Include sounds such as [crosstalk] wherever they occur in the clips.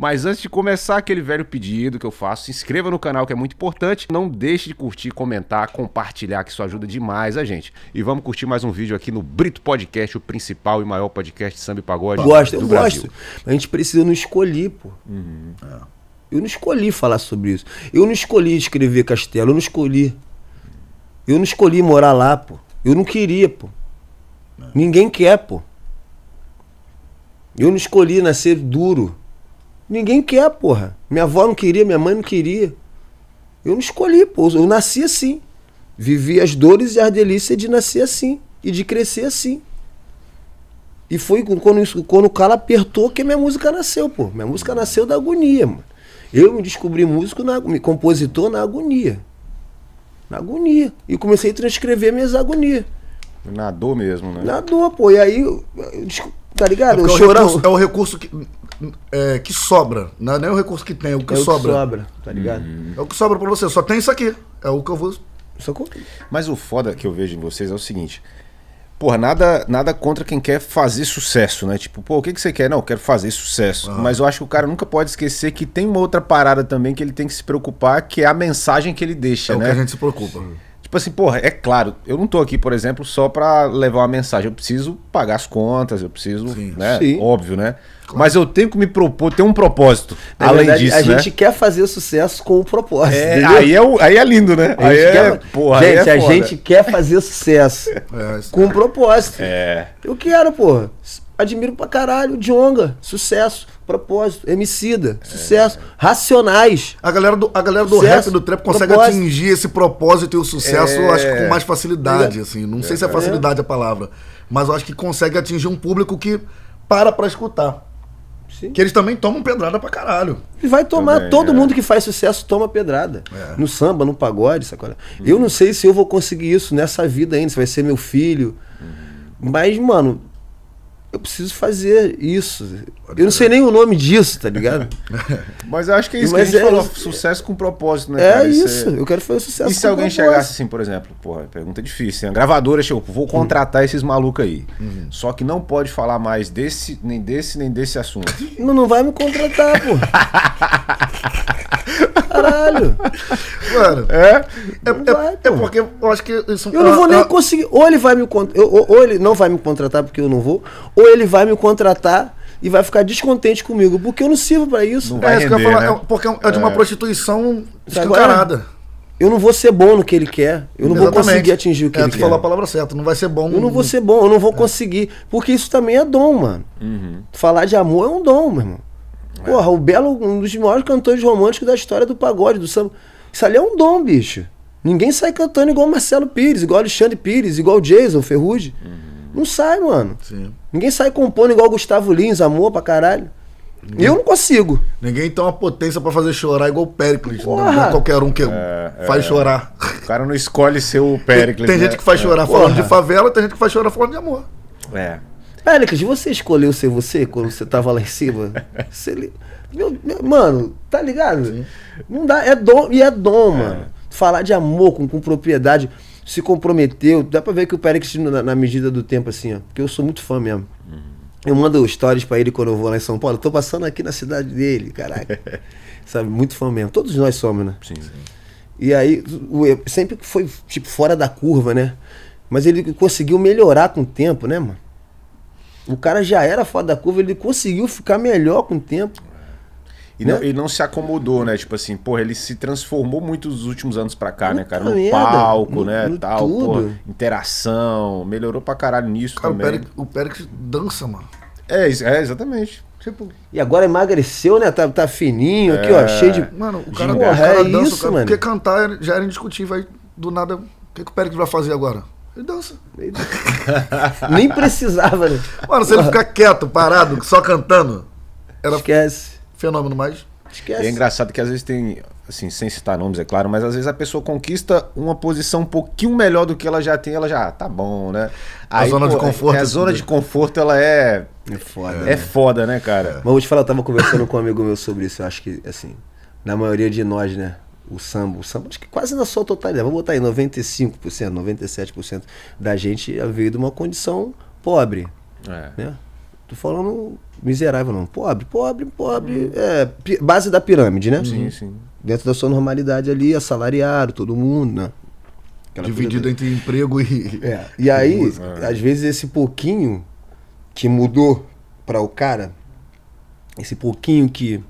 Mas antes de começar, aquele velho pedido que eu faço, se inscreva no canal que é muito importante. Não deixe de curtir, comentar, compartilhar, que isso ajuda demais a gente. E vamos curtir mais um vídeo aqui no Brito Podcast, o principal e maior podcast de samba e pagode. Gosto, eu Brasil. gosto. A gente precisa não escolher, pô. Uhum. É. Eu não escolhi falar sobre isso. Eu não escolhi escrever Castelo, eu não escolhi. Eu não escolhi morar lá, pô. Eu não queria, pô. É. Ninguém quer, pô. Eu não escolhi nascer duro. Ninguém quer, porra. Minha avó não queria, minha mãe não queria. Eu não escolhi, pô. Eu nasci assim. Vivi as dores e as delícias de nascer assim. E de crescer assim. E foi quando, isso, quando o cara apertou que minha música nasceu, pô. Minha música nasceu da agonia, mano. Eu me descobri músico, na, me compositor na agonia. Na agonia. E comecei a transcrever minhas agonias. Na dor mesmo, né? Na dor, pô. E aí, eu, eu, tá ligado? É eu é, é o recurso que é, que sobra. Né? Não é nem o recurso que tem, é o que é sobra. É o que sobra, tá ligado? Uhum. É o que sobra pra você. Só tem isso aqui. É o que eu vou. Socorro. Mas o foda que eu vejo em vocês é o seguinte. Porra, nada, nada contra quem quer fazer sucesso, né? Tipo, pô, o que, que você quer? Não, eu quero fazer sucesso. Uhum. Mas eu acho que o cara nunca pode esquecer que tem uma outra parada também que ele tem que se preocupar, que é a mensagem que ele deixa, é né? É o que a gente se preocupa. Sim. Tipo assim, porra, é claro, eu não tô aqui, por exemplo, só para levar uma mensagem. Eu preciso pagar as contas, eu preciso, sim, né? Sim. Óbvio, né? Claro. Mas eu tenho que me propor, ter um propósito. Na além verdade, disso, a né? gente quer fazer sucesso com o propósito. É, aí, é aí é lindo, né? Aí é, quer, porra, gente, aí é, é a gente quer fazer sucesso é, com um é. propósito. É. Eu quero, porra admiro pra caralho. Djonga, sucesso. Propósito. Emicida, sucesso. É. Racionais. A galera do, a galera do rap do trap consegue propósito. atingir esse propósito e o sucesso, é. acho que com é. mais facilidade, é. assim. Não sei é. se é facilidade a palavra, mas eu acho que consegue atingir um público que para pra escutar. Sim. Que eles também tomam pedrada pra caralho. E vai tomar, também, todo é. mundo que faz sucesso toma pedrada. No samba, no pagode, sacola. Uhum. Eu não sei se eu vou conseguir isso nessa vida ainda, se vai ser meu filho. Uhum. Mas, mano, eu preciso fazer isso. Eu não sei nem o nome disso, tá ligado? [laughs] Mas eu acho que é isso Mas que a gente é, falou, sucesso com propósito, né? É cara? isso, eu quero fazer sucesso com propósito. E se alguém propósito. chegasse assim, por exemplo, porra, pergunta difícil, hein? a gravadora chegou, vou hum. contratar esses malucos aí. Uhum. Só que não pode falar mais desse, nem desse, nem desse assunto. Não, não vai me contratar, pô. [laughs] caralho. Mano, é? É, vai, é, é, porque eu acho que isso. Eu não vou nem ah, conseguir. Ou ele vai me contratar, ou, ou ele não vai me contratar porque eu não vou, ou ele vai me contratar e vai ficar descontente comigo, porque eu não sirvo para isso. Não é isso que eu ia falar, né? É porque é, é de uma é. prostituição é? escancarada. Eu não vou ser bom no que ele quer. Eu não Exatamente. vou conseguir atingir o que é, ele tu quer. falou a palavra certa, não vai ser bom. Eu não vou ser bom, eu não vou é. conseguir. Porque isso também é dom, mano. Uhum. Falar de amor é um dom, meu irmão. É. Porra, o Belo, um dos maiores cantores românticos da história do pagode, do samba. Isso ali é um dom, bicho. Ninguém sai cantando igual Marcelo Pires, igual Alexandre Pires, igual Jason Ferrugem. Uhum. Não sai, mano. Sim. Ninguém sai compondo igual Gustavo Lins, amor pra caralho. Ninguém, eu não consigo. Ninguém tem uma potência para fazer chorar igual o Pericles. Não é qualquer um que é, é. faz é. chorar. O cara não escolhe ser o Pericles. tem, tem né? gente que faz chorar é. falando Porra. de favela, tem gente que faz chorar falando de amor. É. Péricles, você escolheu ser você quando você tava lá em cima? Você, meu, meu, mano, tá ligado? Sim. Não dá, é dom, e é dom, é. mano. Falar de amor com, com, propriedade, se comprometeu. Dá pra ver que o Péricles, na, na, medida do tempo, assim, ó, porque eu sou muito fã mesmo. Uhum. Eu mando stories pra ele quando eu vou lá em São Paulo. Eu tô passando aqui na cidade dele, caraca. [laughs] Sabe, muito fã mesmo. Todos nós somos, né? Sim, sim. E aí, sempre foi, tipo, fora da curva, né? Mas ele conseguiu melhorar com o tempo, né, mano? O cara já era fora da curva, ele conseguiu ficar melhor com o tempo. E não, né? e não se acomodou, né? Tipo assim, porra, ele se transformou muito nos últimos anos pra cá, né, cara? No merda, palco, no, né? No tal, porra, interação. Melhorou pra caralho nisso cara, também. O Pérez dança, mano. É, é exatamente. Tipo... E agora emagreceu, né? Tá, tá fininho é... aqui, ó, é. cheio de. Mano, o cara, não o cara é dança, isso, cara, mano. porque cantar é- já era indiscutível. Aí do nada, o que, que o Pérez vai fazer agora? Falei, dança. [laughs] Nem precisava, né? Mano, se ele ficar quieto, parado, só cantando. Era Esquece. Fenômeno mais. Esquece. E é engraçado que às vezes tem, assim, sem citar nomes, é claro, mas às vezes a pessoa conquista uma posição um pouquinho melhor do que ela já tem, ela já, ah, tá bom, né? Aí, a zona pô, de conforto. É, a zona de conforto, ela é. É foda. É, né? foda, né, cara? Mas vou te falar, eu tava conversando com um amigo meu sobre isso, eu acho que, assim, na maioria de nós, né? o samba, o samba, acho que quase na sua totalidade, vou botar aí 95%, 97% da gente é veio de uma condição pobre. É. Né? Tô falando miserável não, pobre, pobre, pobre, hum. é, base da pirâmide, né? Sim, sim. Dentro da sua normalidade ali, assalariado, todo mundo, né? Aquela Dividido pirâmide. entre emprego e... [laughs] É. E aí, é. [laughs] às vezes esse pouquinho que mudou para o cara, esse pouquinho que...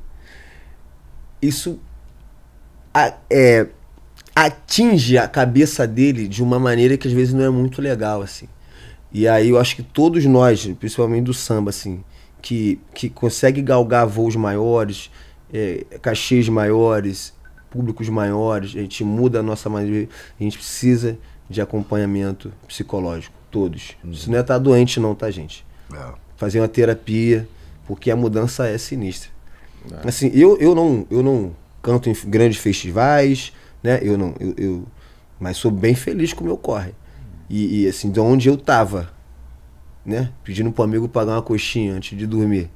Isso a, é, atinge a cabeça dele de uma maneira que às vezes não é muito legal, assim. E aí eu acho que todos nós, principalmente do samba, assim, que, que consegue galgar voos maiores, é, cachês maiores, públicos maiores, a gente muda a nossa maneira, a gente precisa de acompanhamento psicológico, todos. Uhum. Isso não é estar tá doente não, tá, gente? É. Fazer uma terapia, porque a mudança é sinistra. É. Assim, eu, eu não eu não canto em grandes festivais, né? Eu não, eu, eu mas sou bem feliz com o meu corre. E, e, assim, de onde eu tava, né? Pedindo pro amigo pagar uma coxinha antes de dormir.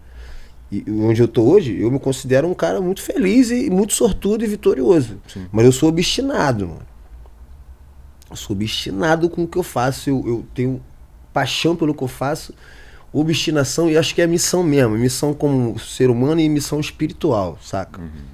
E onde eu tô hoje, eu me considero um cara muito feliz e muito sortudo e vitorioso. Sim. Mas eu sou obstinado, mano. Eu sou obstinado com o que eu faço. Eu, eu tenho paixão pelo que eu faço, obstinação e acho que é a missão mesmo. Missão como ser humano e missão espiritual, saca? Uhum.